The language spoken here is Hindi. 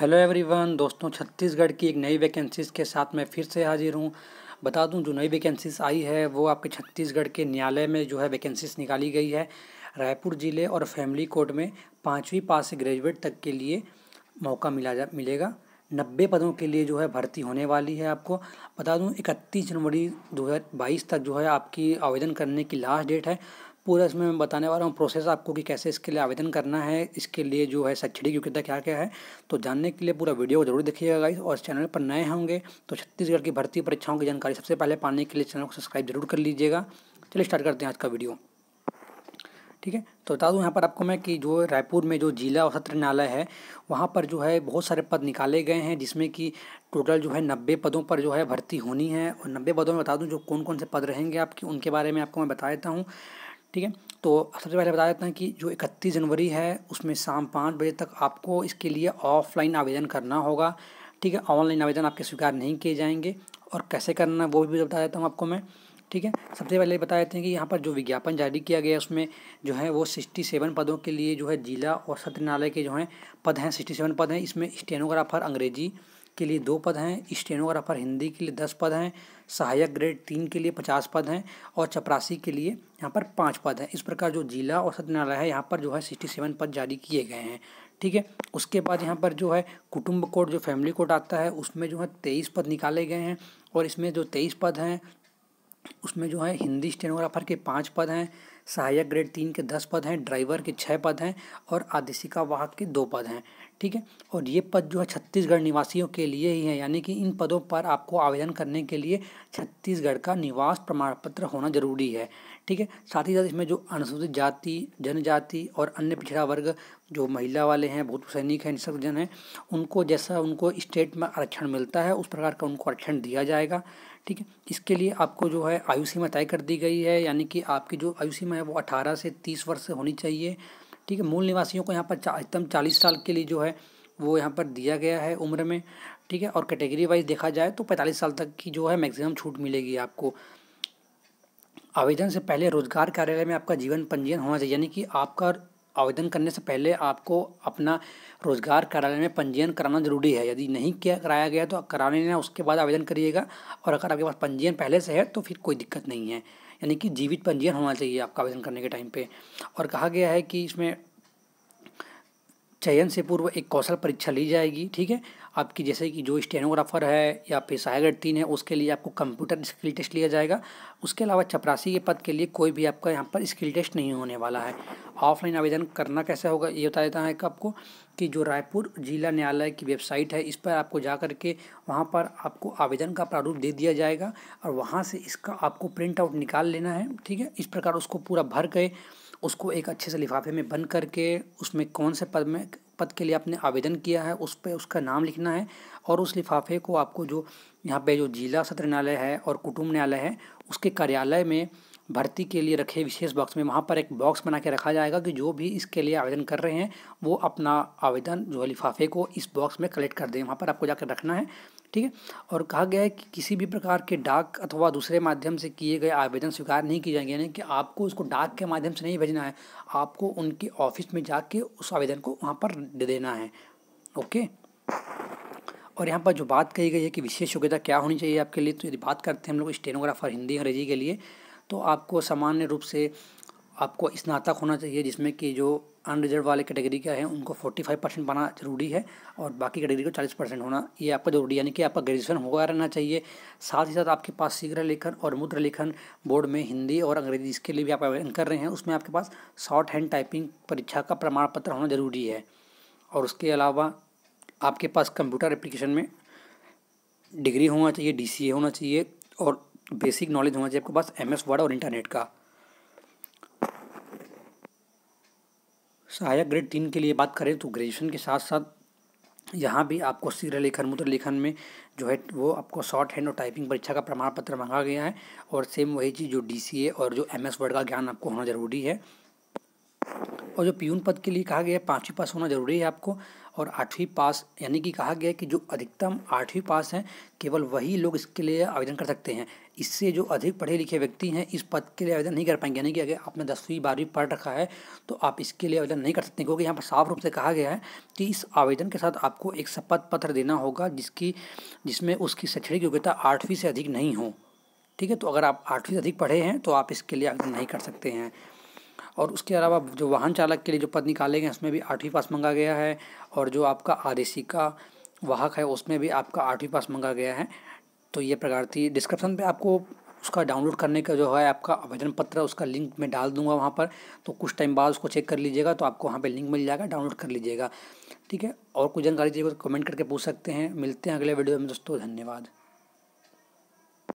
हेलो एवरीवन दोस्तों छत्तीसगढ़ की एक नई वैकेंसीज़ के साथ मैं फिर से हाजिर हूँ बता दूँ जो नई वैकेंसीज़ आई है वो आपके छत्तीसगढ़ के न्यायालय में जो है वैकेंसीज निकाली गई है रायपुर ज़िले और फैमिली कोर्ट में पाँचवीं पास से ग्रेजुएट तक के लिए मौका मिला जा मिलेगा नब्बे पदों के लिए जो है भर्ती होने वाली है आपको बता दूँ इकतीस जनवरी दो तक जो है आपकी आवेदन करने की लास्ट डेट है पूरा इसमें मैं बताने वाला हूँ प्रोसेस आपको कि कैसे इसके लिए आवेदन करना है इसके लिए जो है सब्सिडी योग्यता क्या क्या है तो जानने के लिए पूरा वीडियो को जरूर देखिएगा गाइस और इस चैनल पर नए होंगे तो छत्तीसगढ़ की भर्ती परीक्षाओं की जानकारी सबसे पहले पाने के लिए चैनल को सब्सक्राइब जरूर कर लीजिएगा चलिए स्टार्ट करते हैं आज का वीडियो ठीक है तो बता दूँ यहाँ पर आपको मैं कि जो रायपुर में जो जिला और सत्र न्यायालय है वहाँ पर जो है बहुत सारे पद निकाले गए हैं जिसमें कि टोटल जो है नब्बे पदों पर जो है भर्ती होनी है और नब्बे पदों में बता दूँ जो कौन कौन से पद रहेंगे आपके उनके बारे में आपको मैं बता देता हूँ ठीक है तो सबसे पहले बता देता हैं कि जो इकतीस जनवरी है उसमें शाम पाँच बजे तक आपको इसके लिए ऑफलाइन आवेदन करना होगा ठीक है ऑनलाइन आवेदन आपके स्वीकार नहीं किए जाएंगे और कैसे करना वो भी बता देता हूँ आपको मैं ठीक है सबसे पहले बता देते हैं कि यहाँ पर जो विज्ञापन जारी किया गया है उसमें जो है वो सिक्सटी सेवन पदों के लिए जो है जिला और सत्र न्यायालय के जो हैं पद हैं सिक्सटी सेवन पद हैं इसमें स्टेनोग्राफर अंग्रेजी के लिए दो पद हैं स्टेनोग्राफर हिंदी के लिए दस पद हैं सहायक ग्रेड तीन के लिए पचास पद हैं और चपरासी के लिए यहाँ पर पाँच पद हैं इस प्रकार जो जिला और न्यायालय है यहाँ पर जो है सिक्सटी सेवन पद जारी किए गए हैं ठीक है उसके बाद यहाँ पर जो है कुटुंब कोर्ट जो फैमिली कोर्ट आता है उसमें जो है तेईस पद निकाले गए हैं और इसमें जो तेईस पद हैं उसमें जो है हिंदी स्टेनोग्राफर के पाँच पद हैं सहायक ग्रेड तीन के दस पद हैं ड्राइवर के छः पद हैं और आदेशिका वाहक के दो पद हैं ठीक है और ये पद जो है छत्तीसगढ़ निवासियों के लिए ही है यानी कि इन पदों पर आपको आवेदन करने के लिए छत्तीसगढ़ का निवास प्रमाण पत्र होना जरूरी है ठीक है साथ ही साथ इसमें जो अनुसूचित जाति जनजाति और अन्य पिछड़ा वर्ग जो महिला वाले हैं भूत सैनिक हैं निशक्त जन हैं उनको जैसा उनको स्टेट में आरक्षण मिलता है उस प्रकार का उनको आरक्षण दिया जाएगा ठीक है इसके लिए आपको जो है आयु सीमा तय कर दी गई है यानी कि आपकी जो आयु सीमा है वो अठारह से तीस वर्ष होनी चाहिए ठीक है मूल निवासियों को यहाँ पर अधिकतम चालीस साल के लिए जो है वो यहाँ पर दिया गया है उम्र में ठीक है और कैटेगरी वाइज देखा जाए तो पैंतालीस साल तक की जो है मैक्सिमम छूट मिलेगी आपको आवेदन से पहले रोजगार कार्यालय में आपका जीवन पंजीयन होना चाहिए यानी कि आपका आवेदन करने से पहले आपको अपना रोजगार कार्यालय में पंजीयन कराना जरूरी है यदि नहीं किया कराया गया तो कराने लेना उसके बाद आवेदन करिएगा और अगर आपके पास पंजीयन पहले से है तो फिर कोई दिक्कत नहीं है यानी कि जीवित पंजीयन होना चाहिए आपका आवेदन करने के टाइम पे और कहा गया है कि इसमें चयन से पूर्व एक कौशल परीक्षा ली जाएगी ठीक है आपकी जैसे कि जो स्टेनोग्राफर है या फिर सहायक तीन है उसके लिए आपको कंप्यूटर स्किल टेस्ट लिया जाएगा उसके अलावा चपरासी के पद के लिए कोई भी आपका यहाँ पर स्किल टेस्ट नहीं होने वाला है ऑफलाइन आवेदन करना कैसे होगा ये बता देता है कि आपको कि जो रायपुर जिला न्यायालय की वेबसाइट है इस पर आपको जा कर के वहाँ पर आपको आवेदन का प्रारूप दे दिया जाएगा और वहाँ से इसका आपको प्रिंट आउट निकाल लेना है ठीक है इस प्रकार उसको पूरा भर के उसको एक अच्छे से लिफाफे में बंद करके उसमें कौन से पद में पद के लिए आपने आवेदन किया है उस पर उसका नाम लिखना है और उस लिफाफे को आपको जो यहाँ पे जो जिला सत्र न्यायालय है और कुटुम्ब न्यायालय है उसके कार्यालय में भर्ती के लिए रखे विशेष बॉक्स में वहाँ पर एक बॉक्स बना के रखा जाएगा कि जो भी इसके लिए आवेदन कर रहे हैं वो अपना आवेदन जो है लिफाफे को इस बॉक्स में कलेक्ट कर दें वहाँ पर आपको जाकर रखना है ठीक है और कहा गया है कि किसी भी प्रकार के डाक अथवा दूसरे माध्यम से किए गए आवेदन स्वीकार नहीं किए जाएंगे यानी कि आपको उसको डाक के माध्यम से नहीं भेजना है आपको उनके ऑफिस में जा उस आवेदन को वहाँ पर दे देना है ओके और यहाँ पर जो बात कही गई है कि विशेष योग्यता क्या होनी चाहिए आपके लिए तो यदि बात करते हैं हम लोग स्टेनोग्राफर हिंदी अंग्रेजी के लिए तो आपको सामान्य रूप से आपको स्नातक होना चाहिए जिसमें कि जो अनरिजर्व वाले कैटेगरी का है उनको फोर्टी फाइव परसेंट पाना जरूरी है और बाकी कैटेगरी को चालीस परसेंट होना ये आपका जरूरी यानी कि आपका ग्रेजुएशन होगा रहना चाहिए साथ ही साथ आपके पास शीघ्र लेखन और मुद्र लेखन बोर्ड में हिंदी और अंग्रेजी इसके लिए भी आप आवेदन कर रहे हैं उसमें आपके पास शॉर्ट हैंड टाइपिंग परीक्षा का प्रमाण पत्र होना ज़रूरी है और उसके अलावा आपके पास कंप्यूटर एप्लीकेशन में डिग्री होना चाहिए डी होना चाहिए और बेसिक नॉलेज होना चाहिए आपके पास एम एस वर्ड और इंटरनेट का सहायक ग्रेड तीन के लिए बात करें तो ग्रेजुएशन के साथ साथ यहाँ भी आपको सीर लेखन मुद्र लेखन में जो है वो आपको शॉर्ट हैंड और टाइपिंग परीक्षा का प्रमाण पत्र मांगा गया है और सेम वही चीज़ जो डी और जो एम एस वर्ड का ज्ञान आपको होना ज़रूरी है और जो पीयून पद के लिए कहा गया है पाँचवीं पास होना जरूरी है आपको और आठवीं पास यानी कि कहा गया है कि जो अधिकतम आठवीं पास हैं केवल वही लोग इसके लिए आवेदन कर सकते हैं इससे जो अधिक पढ़े लिखे व्यक्ति हैं इस पद के लिए आवेदन नहीं कर पाएंगे यानी कि अगर आपने दसवीं बारहवीं पढ़ रखा है तो आप इसके लिए आवेदन नहीं कर सकते क्योंकि यहाँ पर साफ रूप से कहा गया है कि इस आवेदन के साथ आपको एक शपथ पत्र देना होगा जिसकी जिसमें उसकी शैक्षणिक योग्यता आठवीं से अधिक नहीं हो ठीक है तो अगर आप आठवीं से अधिक पढ़े हैं तो आप इसके लिए आवेदन नहीं कर सकते हैं और उसके अलावा जो वाहन चालक के लिए जो पद निकाले गए उसमें भी आठवीं पास मंगा गया है और जो आपका आर का वाहक है उसमें भी आपका आठवीं पास मंगा गया है तो ये प्रकार थी डिस्क्रिप्शन पे आपको उसका डाउनलोड करने का जो है आपका आवेदन पत्र उसका लिंक मैं डाल दूंगा वहाँ पर तो कुछ टाइम बाद उसको चेक कर लीजिएगा तो आपको वहाँ पे लिंक मिल जाएगा डाउनलोड कर लीजिएगा ठीक है और कुछ जानकारी चाहिए तो कमेंट करके पूछ सकते हैं मिलते हैं अगले वीडियो में दोस्तों धन्यवाद